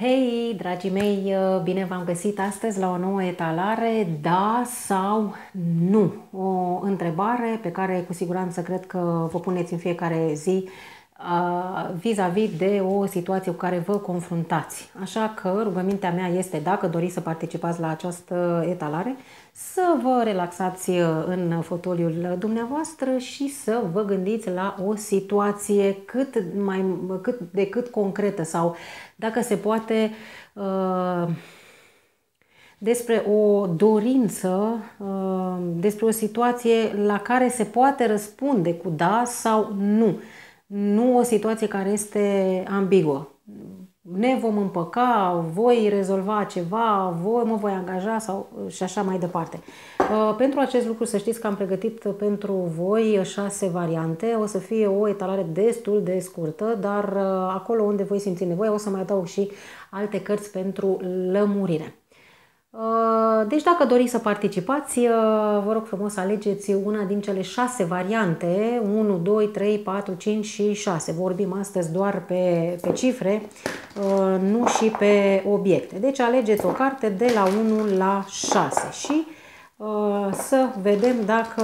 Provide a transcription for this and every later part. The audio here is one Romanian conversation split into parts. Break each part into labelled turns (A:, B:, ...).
A: Hei, dragii mei, uh, bine v-am găsit astăzi la o nouă etalare, da sau nu? O întrebare pe care cu siguranță cred că vă puneți în fiecare zi uh, vis-a-vis -vis de o situație cu care vă confruntați. Așa că rugămintea mea este, dacă doriți să participați la această etalare, să vă relaxați uh, în fotoliul dumneavoastră și să vă gândiți la o situație cât, mai, cât de cât concretă sau, dacă se poate, uh, despre o dorință, uh, despre o situație la care se poate răspunde cu da sau nu. Nu o situație care este ambiguă ne vom împăca, voi rezolva ceva, voi mă voi angaja sau și așa mai departe. Uh, pentru acest lucru să știți că am pregătit pentru voi șase variante. O să fie o etalare destul de scurtă, dar uh, acolo unde voi simți nevoie o să mai adaug și alte cărți pentru lămurire. Uh, deci dacă doriți să participați, uh, vă rog frumos să alegeți una din cele șase variante, 1, 2, 3, 4, 5 și 6. Vorbim astăzi doar pe, pe cifre, uh, nu și pe obiecte. Deci alegeți o carte de la 1 la 6 și să vedem dacă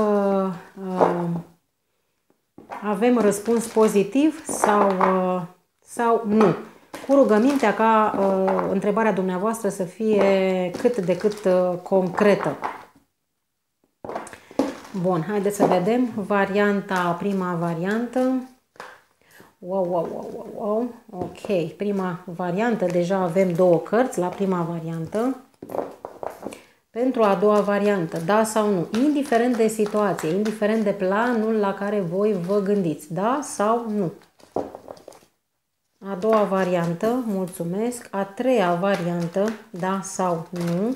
A: avem răspuns pozitiv sau, sau nu cu rugămintea ca uh, întrebarea dumneavoastră să fie cât de cât uh, concretă. Bun, haideți să vedem varianta, prima variantă. Wow, wow, wow, wow, wow. Ok, prima variantă, deja avem două cărți la prima variantă. Pentru a doua variantă, da sau nu, indiferent de situație, indiferent de planul la care voi vă gândiți, da sau nu a doua variantă, mulțumesc, a treia variantă, da sau nu,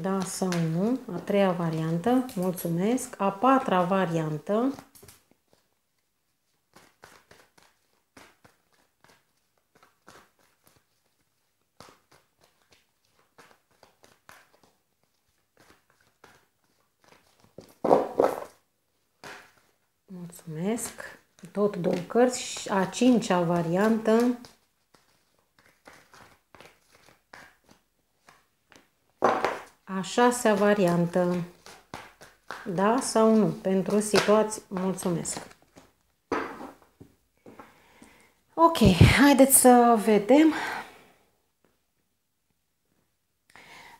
A: da sau nu, a treia variantă, mulțumesc, a patra variantă, tot două cărți, a cincea variantă. A șasea variantă. Da sau nu? Pentru situații, mulțumesc. Ok, haideți să vedem.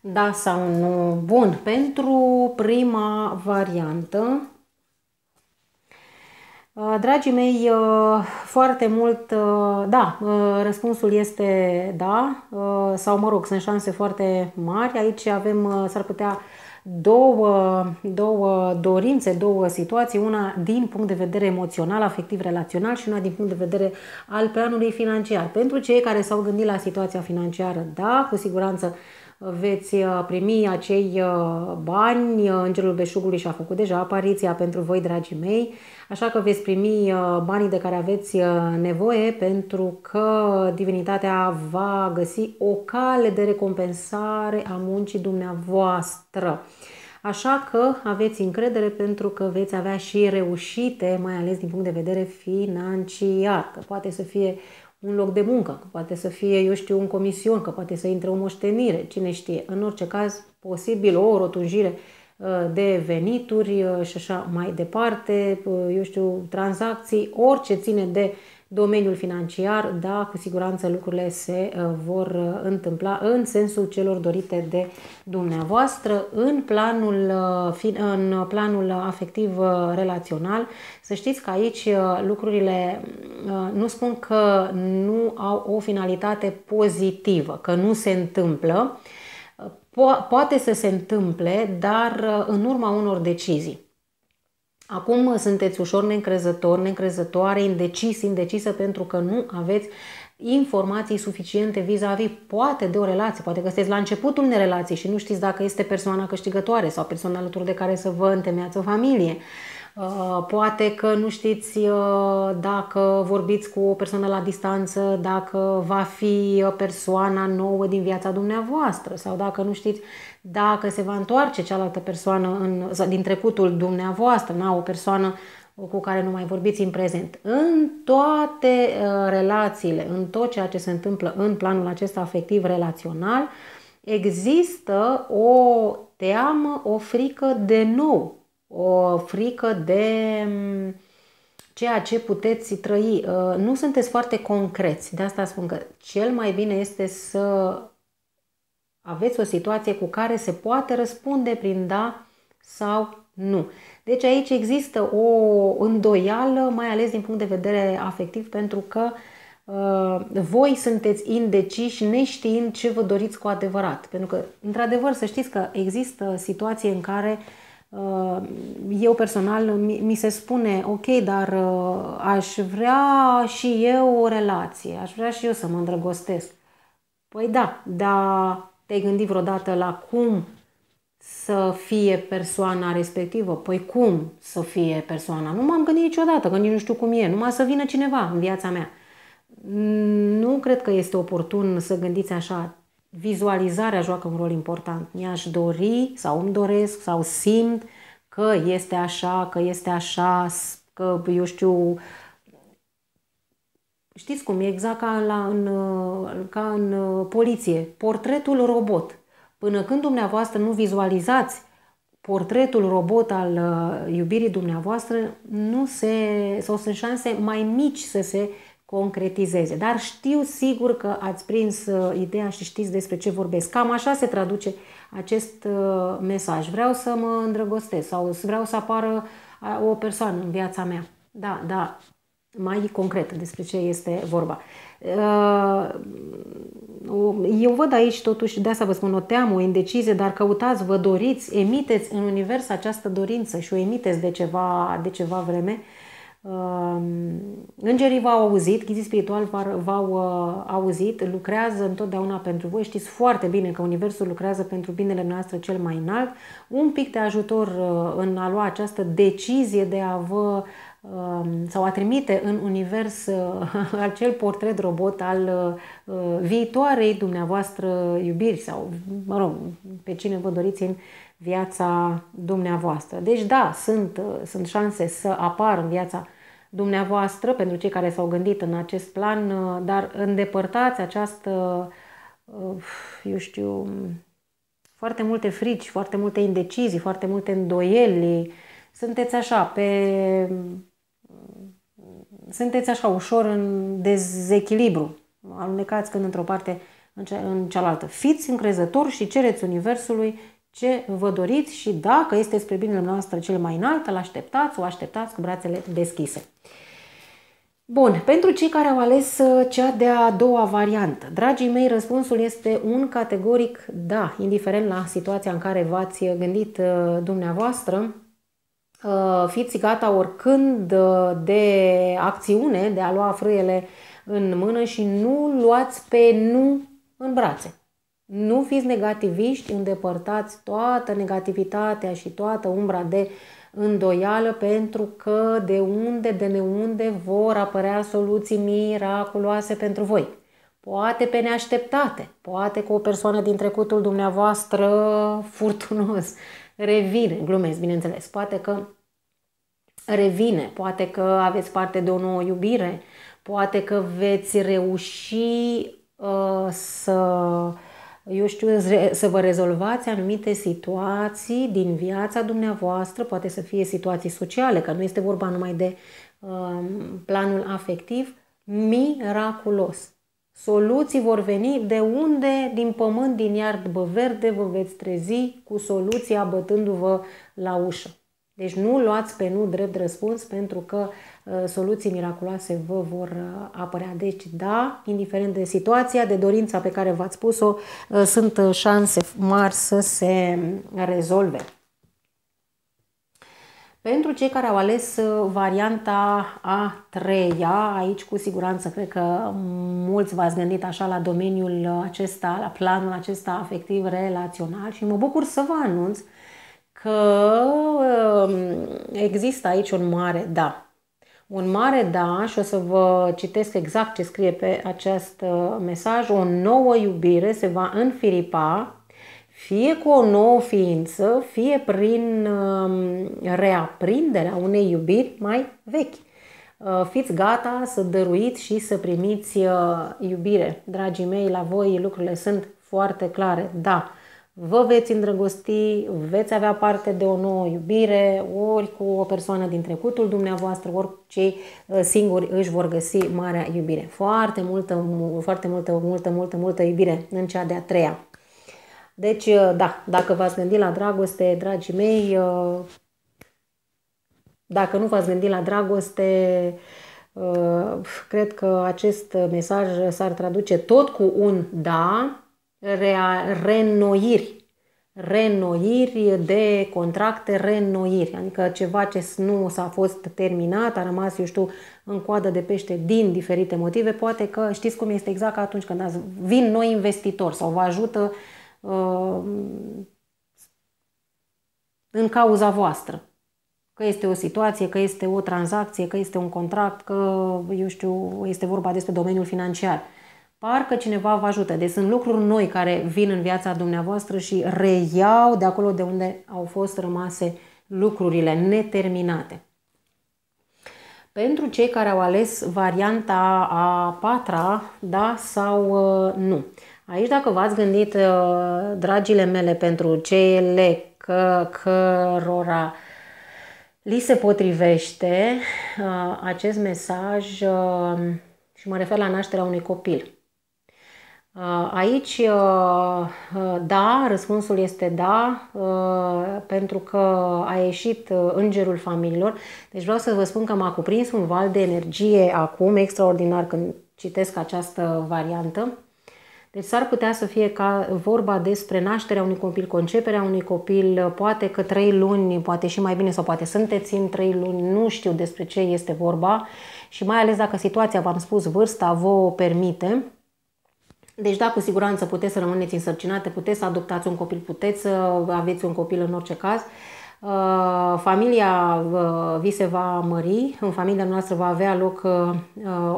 A: Da sau nu? Bun, pentru prima variantă, Uh, dragii mei, uh, foarte mult, uh, da, răspunsul este da, sau mă rog, sunt șanse foarte mari. Aici avem, s-ar putea, două, două dorințe, două situații, una din punct de vedere emoțional, afectiv, relațional și una din punct de vedere al planului financiar. Pentru cei care s-au gândit la situația financiară, da, cu siguranță veți uh, primi acei uh, bani. Uh, Îngerul Beșugului și-a făcut deja apariția pentru voi, dragii mei, așa că veți primi banii de care aveți nevoie pentru că divinitatea va găsi o cale de recompensare a muncii dumneavoastră. Așa că aveți încredere pentru că veți avea și reușite, mai ales din punct de vedere financiar, că poate să fie un loc de muncă, că poate să fie, eu știu, un comision, că poate să intre o moștenire, cine știe. În orice caz, posibil o rotunjire uh, de venituri uh, și așa mai departe, uh, eu știu, tranzacții, orice ține de domeniul financiar, da, cu siguranță lucrurile se uh, vor uh, întâmpla în sensul celor dorite de dumneavoastră. În planul, uh, în planul afectiv relațional, să știți că aici lucrurile nu spun că nu au o finalitate pozitivă, că nu se întâmplă, po- poate să se întâmple, dar în urma unor decizii. Acum sunteți ușor neîncrezător, neîncrezătoare, indecis, indecisă pentru că nu aveți informații suficiente vis-a-vis poate de o relație, poate că sunteți la începutul unei relații și nu știți dacă este persoana câștigătoare sau persoana alături de care să vă întemeiați o familie. Uh, poate că nu știți uh, dacă vorbiți cu o persoană la distanță, dacă va fi uh, persoana nouă din viața dumneavoastră sau dacă nu știți dacă se va întoarce cealaltă persoană în, din trecutul dumneavoastră, na, o persoană cu care nu mai vorbiți în prezent. În toate relațiile, în tot ceea ce se întâmplă în planul acesta afectiv relațional, există o teamă, o frică de nou o frică de mm, ceea ce puteți trăi. Uh, nu sunteți foarte concreți, de asta spun că cel mai bine este să aveți o situație cu care se poate răspunde prin da sau nu. Deci aici există o îndoială, mai ales din punct de vedere afectiv, pentru că uh, voi sunteți indeciși neștiind ce vă doriți cu adevărat. Pentru că, într-adevăr, să știți că există situații în care uh, Uh, eu personal mi se spune, ok, dar uh, aș vrea și eu o relație, aș vrea și eu să mă îndrăgostesc. Păi da, dar te-ai gândit vreodată la cum să fie persoana respectivă? Păi cum să fie persoana? Nu m-am gândit niciodată, că nici nu știu cum e, numai să vină cineva în viața mea. Nu cred că este oportun să gândiți așa vizualizarea joacă un rol important. Mi-aș dori sau îmi doresc sau simt că este așa, că este așa, că eu știu... Știți cum e exact ca, la, în, ca în poliție, portretul robot. Până când dumneavoastră nu vizualizați portretul robot al uh, iubirii dumneavoastră nu se, sau sunt șanse mai mici să se concretizeze. Dar știu sigur că ați prins uh, ideea și știți despre ce vorbesc. Cam așa se traduce acest uh, mesaj. Vreau să mă îndrăgostesc sau vreau să apară uh, o persoană în viața mea. Da, da, mai concret despre ce este vorba. Eu văd aici totuși, de asta vă spun, o teamă, o indecizie, dar căutați, vă doriți, emiteți în univers această dorință și o emiteți de ceva, de ceva vreme Îngerii v-au auzit, ghizii spiritual v-au uh, auzit, lucrează întotdeauna pentru voi. Știți foarte bine că Universul lucrează pentru binele noastre cel mai înalt. Un pic de ajutor uh, în a lua această decizie de a vă um, sau a trimite în univers uh, acel portret robot al viitoarei dumneavoastră iubiri sau, mă rog, pe cine vă doriți în viața dumneavoastră. Deci da, sunt, uh, sunt șanse să apar în viața dumneavoastră, pentru cei care s-au gândit în acest plan, uh, dar îndepărtați această, uh, eu știu, foarte multe frici, foarte multe indecizii, foarte multe îndoieli. Sunteți așa, pe... Sunteți așa ușor în dezechilibru, alunecați când într-o parte în cealaltă. Fiți încrezători și cereți Universului ce vă doriți și dacă este spre binele noastră cel mai înalt, îl așteptați, o așteptați cu brațele deschise. Bun, pentru cei care au ales uh, cea de-a doua variantă, dragii mei, răspunsul este un categoric da, indiferent la situația în care v-ați uh, gândit uh, dumneavoastră. Fiți gata oricând de acțiune, de a lua frâiele în mână și nu luați pe nu în brațe. Nu fiți negativiști, îndepărtați toată negativitatea și toată umbra de îndoială pentru că de unde, de neunde vor apărea soluții miraculoase pentru voi. Poate pe neașteptate, poate că o persoană din trecutul dumneavoastră furtunos revine, glumesc bineînțeles, poate că revine, poate că aveți parte de o nouă iubire, poate că veți reuși uh, să eu știu, să vă rezolvați anumite situații din viața dumneavoastră, poate să fie situații sociale, că nu este vorba numai de uh, planul afectiv, miraculos. Soluții vor veni de unde, din pământ, din iarbă verde, vă veți trezi cu soluția bătându-vă la ușă. Deci nu luați pe nu drept răspuns pentru că uh, soluții miraculoase vă vor uh, apărea. Deci da, indiferent de situația, de dorința pe care v-ați pus-o, uh, sunt șanse mari să se rezolve. Pentru cei care au ales varianta a treia, aici cu siguranță cred că mulți v-ați gândit așa la domeniul acesta, la planul acesta afectiv relațional și mă bucur să vă anunț uh, că um, există aici un mare da. Un mare da și o să vă citesc exact ce scrie pe acest uh, mesaj. O nouă iubire se va înfiripa fie cu o nouă ființă, fie prin um, reaprinderea unei iubiri mai vechi. Uh, fiți gata să dăruiți și să primiți uh, iubire. Dragii mei, la voi lucrurile sunt foarte clare. Da, vă veți îndrăgosti, veți avea parte de o nouă iubire, ori cu o persoană din trecutul dumneavoastră, ori cei uh, singuri își vor găsi marea iubire. Foarte multă, foarte multă, multă, multă, multă iubire în cea de-a treia. Deci, uh, da, dacă v-ați gândit la dragoste, dragii mei, uh, dacă nu v-ați gândit la dragoste, cred că acest mesaj s-ar traduce tot cu un da, rea, reînnoiri, renoiri de contracte, renoiri, adică ceva ce nu s-a fost terminat, a rămas, eu știu, în coadă de pește din diferite motive, poate că știți cum este exact atunci când vin noi investitori sau vă ajută uh, în cauza voastră. Că este o situație, că este o tranzacție, că este un contract, că, eu știu, este vorba despre domeniul financiar. Uh, parcă cineva vă ajută. Deci sunt lucruri noi care vin în viața dumneavoastră și reiau de acolo de unde au fost rămase lucrurile neterminate. Pentru cei care au ales varianta a patra, da sau uh, nu. Aici dacă v-ați gândit, uh, dragile mele, pentru cele că, cărora li se potrivește uh, acest mesaj și mă refer la nașterea unui copil. Uh, aici, uh, uh, da, răspunsul este da, pentru că a ieșit îngerul familiilor. Deci vreau să vă spun că m-a cuprins un val de energie acum, extraordinar, când citesc această variantă. Deci s-ar putea să fie ca vorba despre nașterea unui copil, conceperea unui copil, poate că trei luni, poate și mai bine, sau poate sunteți în trei luni, nu știu despre ce este vorba și mai ales dacă situația, v-am spus, vârsta vă o permite deci da, cu siguranță puteți să rămâneți însărcinate, puteți să adoptați un copil, puteți să aveți un copil în orice caz. Uh, familia uh, vi se va mări, în familia noastră va avea loc uh,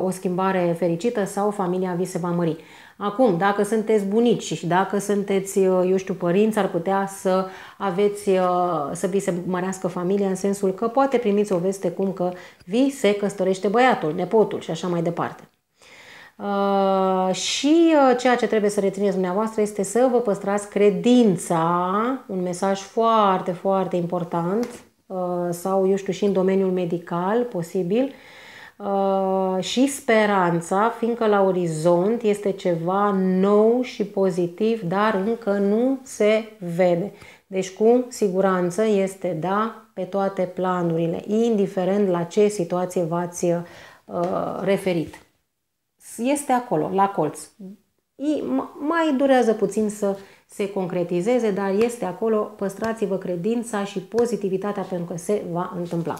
A: o schimbare fericită sau familia vi se va mări. Acum, dacă sunteți bunici și dacă sunteți, eu știu, părinți, ar putea să aveți, să vi se mărească familia în sensul că poate primiți o veste cum că vi se căsătorește băiatul, nepotul și așa mai departe. Uh, și uh, ceea ce trebuie să rețineți dumneavoastră este să vă păstrați credința, un mesaj foarte, foarte important, uh, sau eu știu, și în domeniul medical posibil, și speranța, fiindcă la orizont este ceva nou și pozitiv, dar încă nu se vede. Deci cu siguranță este da pe toate planurile, indiferent la ce situație v-ați referit este acolo, la colț. Mai durează puțin să se concretizeze, dar este acolo, păstrați-vă credința și pozitivitatea pentru că se va întâmpla.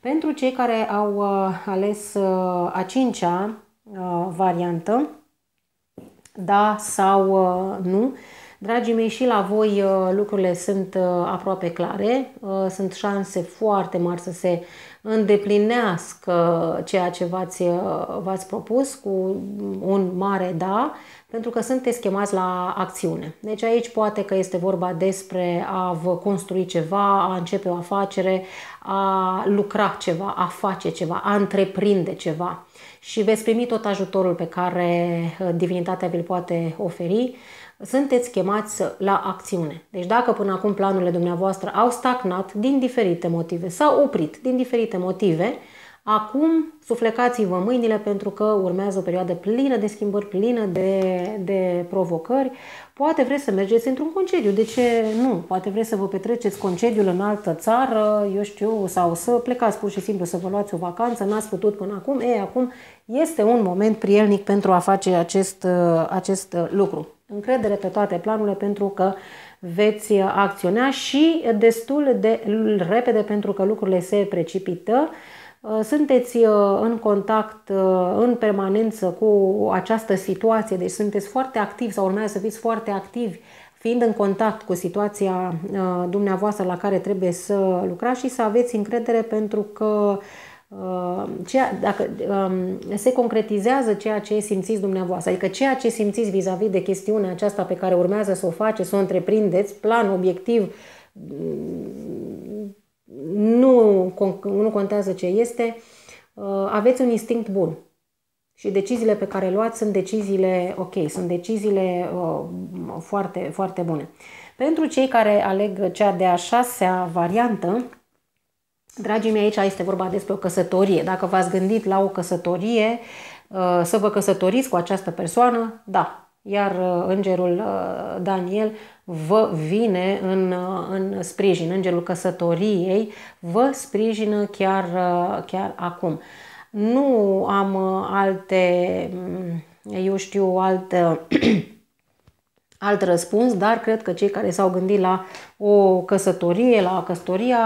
A: Pentru cei care au uh, ales uh, a cincea uh, variantă, da sau uh, nu, dragii mei, și la voi uh, lucrurile sunt uh, aproape clare, uh, sunt șanse foarte mari să se îndeplinească ceea ce v-ați, v-ați propus cu un mare da, pentru că sunteți chemați la acțiune. Deci aici poate că este vorba despre a vă construi ceva, a începe o afacere, a lucra ceva, a face ceva, a întreprinde ceva și veți primi tot ajutorul pe care eh, divinitatea vi-l poate oferi sunteți chemați la acțiune. Deci dacă până acum planurile dumneavoastră au stagnat din diferite motive, s-au oprit din diferite motive, acum suflecați-vă mâinile pentru că urmează o perioadă plină de schimbări, plină de, de provocări. Poate vreți să mergeți într-un concediu, de ce nu? Poate vreți să vă petreceți concediul în altă țară, eu știu, sau să plecați pur și simplu să vă luați o vacanță, n-ați putut până acum. E, acum este un moment prielnic pentru a face acest, acest lucru încredere pe toate planurile pentru că veți acționa și destul de repede pentru că lucrurile se precipită. Sunteți uh, în contact uh, în permanență cu această situație, deci sunteți foarte activi sau urmează să fiți foarte activi fiind în contact cu situația uh, dumneavoastră la care trebuie să lucrați și să aveți încredere pentru că uh, Uh, ceea, dacă um, se concretizează ceea ce simțiți dumneavoastră, adică ceea ce simțiți vis-a-vis de chestiunea aceasta pe care urmează să o faceți, să o întreprindeți, plan, obiectiv, mm, nu, nu contează ce este, uh, aveți un instinct bun. Și deciziile pe care le luați sunt deciziile ok, sunt deciziile uh, foarte, foarte bune. Pentru cei care aleg cea de-a șasea variantă, Dragii mei, aici este vorba despre o căsătorie. Dacă v-ați gândit la o căsătorie, uh, să vă căsătoriți cu această persoană, da. Iar uh, îngerul uh, Daniel vă vine în, în sprijin. Îngerul căsătoriei vă sprijină chiar, chiar acum. Nu am alte, mm, eu știu, alte alt răspuns, dar cred că cei care s-au gândit la o căsătorie, la căsătoria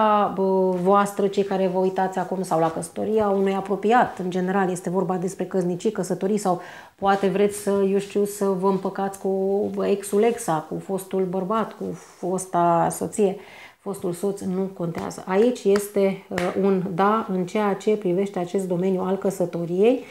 A: voastră, cei care vă uitați acum sau la căsătoria unui apropiat, în general este vorba despre căsnicii, căsătorii sau poate vreți să, eu știu, să vă împăcați cu exul exa, cu fostul bărbat, cu fosta soție, fostul soț, nu contează. Aici este uh, un da în ceea ce privește acest domeniu al căsătoriei.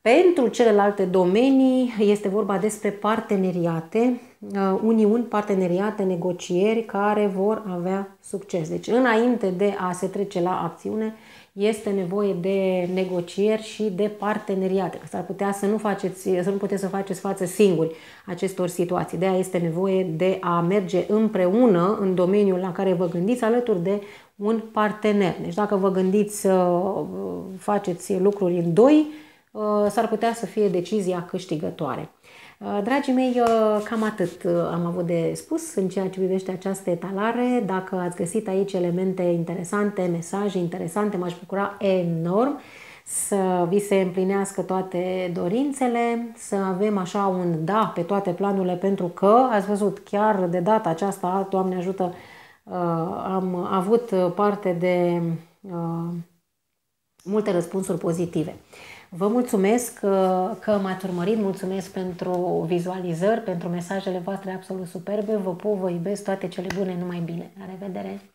A: Pentru celelalte domenii este vorba despre parteneriate, Uh, uniuni, parteneriate, negocieri care vor avea succes. Deci, înainte de a se trece la acțiune, este nevoie de negocieri și de parteneriate, că s-ar putea să nu, faceți, să nu puteți să faceți față singuri acestor situații. De aia este nevoie de a merge împreună în domeniul la care vă gândiți, alături de un partener. Deci dacă vă gândiți să uh, faceți lucruri în doi, uh, s-ar putea să fie decizia câștigătoare. Uh, dragii mei, uh, cam atât uh, am avut de spus în ceea ce privește această etalare. Dacă ați găsit aici elemente interesante, mesaje interesante, m-aș bucura enorm să vi se împlinească toate dorințele, să avem așa un da pe toate planurile, pentru că, ați văzut, chiar de data aceasta, Doamne ajută, am avut parte de multe răspunsuri pozitive. Vă mulțumesc că, m-ați urmărit, mulțumesc pentru vizualizări, pentru mesajele voastre absolut superbe. Vă pup, vă iubesc, toate cele bune, numai bine. La revedere!